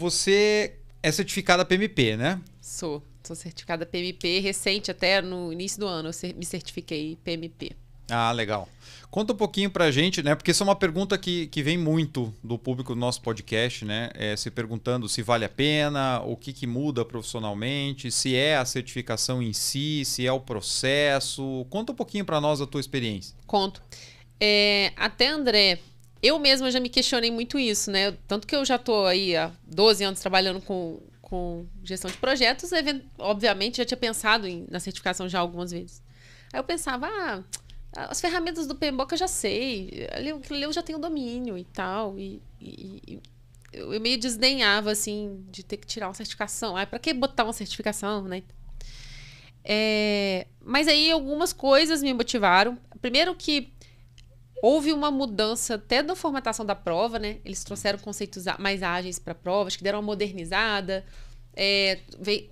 Você é certificada PMP, né? Sou. Sou certificada PMP, recente até no início do ano eu me certifiquei PMP. Ah, legal. Conta um pouquinho pra gente, né? Porque isso é uma pergunta que, que vem muito do público do nosso podcast, né? É, se perguntando se vale a pena, o que, que muda profissionalmente, se é a certificação em si, se é o processo. Conta um pouquinho para nós a tua experiência. Conto. É, até, André, eu mesma já me questionei muito isso, né? Tanto que eu já tô aí há 12 anos trabalhando com, com gestão de projetos, obviamente já tinha pensado em, na certificação já algumas vezes. Aí eu pensava, ah, as ferramentas do PMBOK eu já sei, ali, ali eu já tenho domínio e tal, e, e, e eu, eu meio desdenhava, assim, de ter que tirar uma certificação. Ah, pra que botar uma certificação, né? É, mas aí algumas coisas me motivaram. Primeiro que Houve uma mudança até na formatação da prova, né? Eles trouxeram conceitos mais ágeis para a prova, acho que deram uma modernizada. É,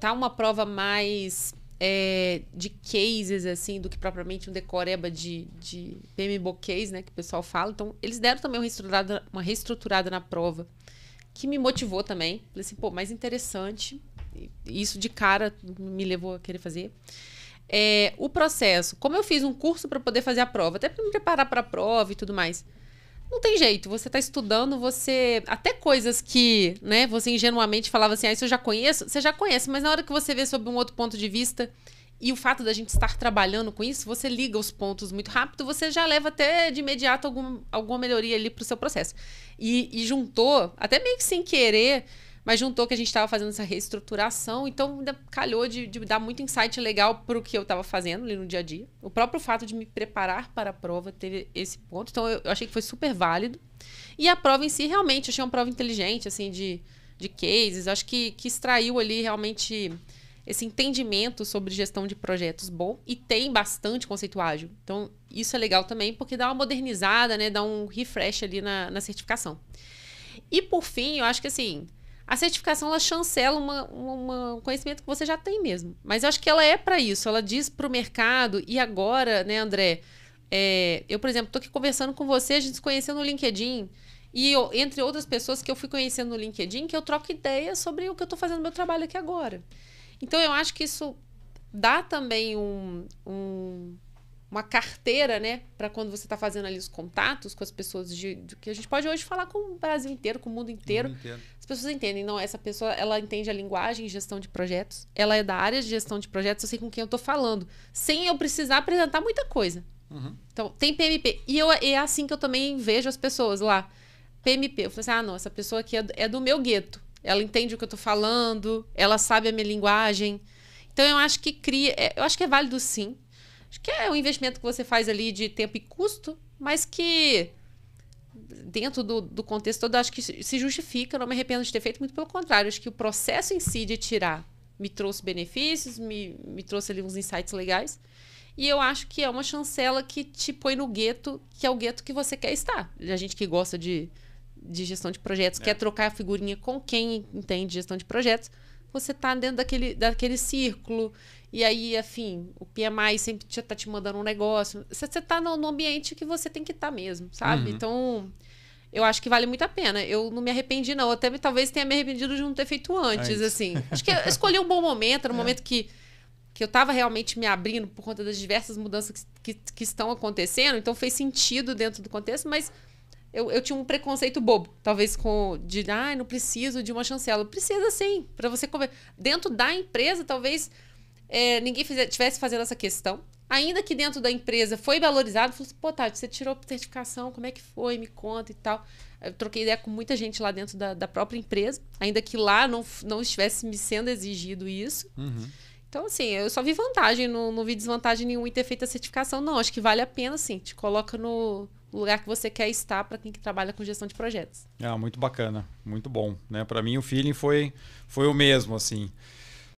tá uma prova mais é, de cases, assim, do que propriamente um decoreba de, de PMBO case, né? Que o pessoal fala. Então, eles deram também uma reestruturada, uma reestruturada na prova, que me motivou também. Falei assim, pô, mais interessante. Isso de cara me levou a querer fazer é, o processo. Como eu fiz um curso para poder fazer a prova, até para me preparar para a prova e tudo mais. Não tem jeito, você está estudando, você. Até coisas que, né, você ingenuamente falava assim, ah, isso eu já conheço, você já conhece, mas na hora que você vê sob um outro ponto de vista, e o fato da gente estar trabalhando com isso, você liga os pontos muito rápido, você já leva até de imediato algum, alguma melhoria ali para o seu processo. E, e juntou, até meio que sem querer, mas juntou que a gente estava fazendo essa reestruturação, então ainda calhou de, de dar muito insight legal para o que eu estava fazendo ali no dia a dia. O próprio fato de me preparar para a prova teve esse ponto, então eu, eu achei que foi super válido. E a prova em si, realmente, achei uma prova inteligente, assim, de, de cases. Acho que, que extraiu ali realmente esse entendimento sobre gestão de projetos bom e tem bastante conceito ágil. Então, isso é legal também, porque dá uma modernizada, né? Dá um refresh ali na, na certificação. E por fim, eu acho que assim, a certificação ela chancela uma, uma, um conhecimento que você já tem mesmo. Mas eu acho que ela é para isso. Ela diz para o mercado e agora, né, André? É, eu, por exemplo, estou aqui conversando com você, a gente se conheceu no LinkedIn. E eu, entre outras pessoas que eu fui conhecendo no LinkedIn, que eu troco ideia sobre o que eu estou fazendo no meu trabalho aqui agora. Então, eu acho que isso dá também um, um uma carteira, né, para quando você está fazendo ali os contatos com as pessoas de, de, que a gente pode hoje falar com o Brasil inteiro, com o mundo inteiro. mundo inteiro. As pessoas entendem, não, essa pessoa, ela entende a linguagem gestão de projetos, ela é da área de gestão de projetos, eu sei com quem eu estou falando, sem eu precisar apresentar muita coisa. Uhum. Então, tem PMP. E eu, é assim que eu também vejo as pessoas lá. PMP, eu falei assim, ah, não, essa pessoa aqui é do, é do meu gueto. Ela entende o que eu estou falando, ela sabe a minha linguagem. Então, eu acho que cria, é, eu acho que é válido sim Acho que é um investimento que você faz ali de tempo e custo, mas que dentro do, do contexto todo, acho que se justifica, não me arrependo de ter feito, muito pelo contrário, acho que o processo em si de tirar me trouxe benefícios, me, me trouxe ali uns insights legais, e eu acho que é uma chancela que te põe no gueto, que é o gueto que você quer estar. A gente que gosta de, de gestão de projetos, é. quer trocar a figurinha com quem entende gestão de projetos, você está dentro daquele, daquele círculo. E aí, afim, o PMI sempre está te mandando um negócio. Você está no, no, ambiente que você tem que estar tá mesmo, sabe? Uhum. Então, eu acho que vale muito a pena. Eu não me arrependi, não. Eu até talvez tenha me arrependido de não ter feito antes, é assim. Acho que escolhi um bom momento, era um é. momento que, que eu estava realmente me abrindo por conta das diversas mudanças que, que, que estão acontecendo. Então, fez sentido dentro do contexto, mas eu, eu tinha um preconceito bobo, talvez com de ah, não preciso de uma chancela. Precisa sim, para você comer. Dentro da empresa, talvez é, ninguém fizesse, tivesse fazendo essa questão. Ainda que dentro da empresa foi valorizado, falou assim, pô, Tati, você tirou certificação, como é que foi? Me conta e tal. Eu troquei ideia com muita gente lá dentro da, da própria empresa, ainda que lá não, não estivesse me sendo exigido isso. Uhum. Então, assim, eu só vi vantagem, não, não vi desvantagem nenhuma em ter feito a certificação, não. Acho que vale a pena, sim. Te coloca no, o lugar que você quer estar para quem que trabalha com gestão de projetos. Ah, muito bacana, muito bom, né? Para mim o feeling foi foi o mesmo assim.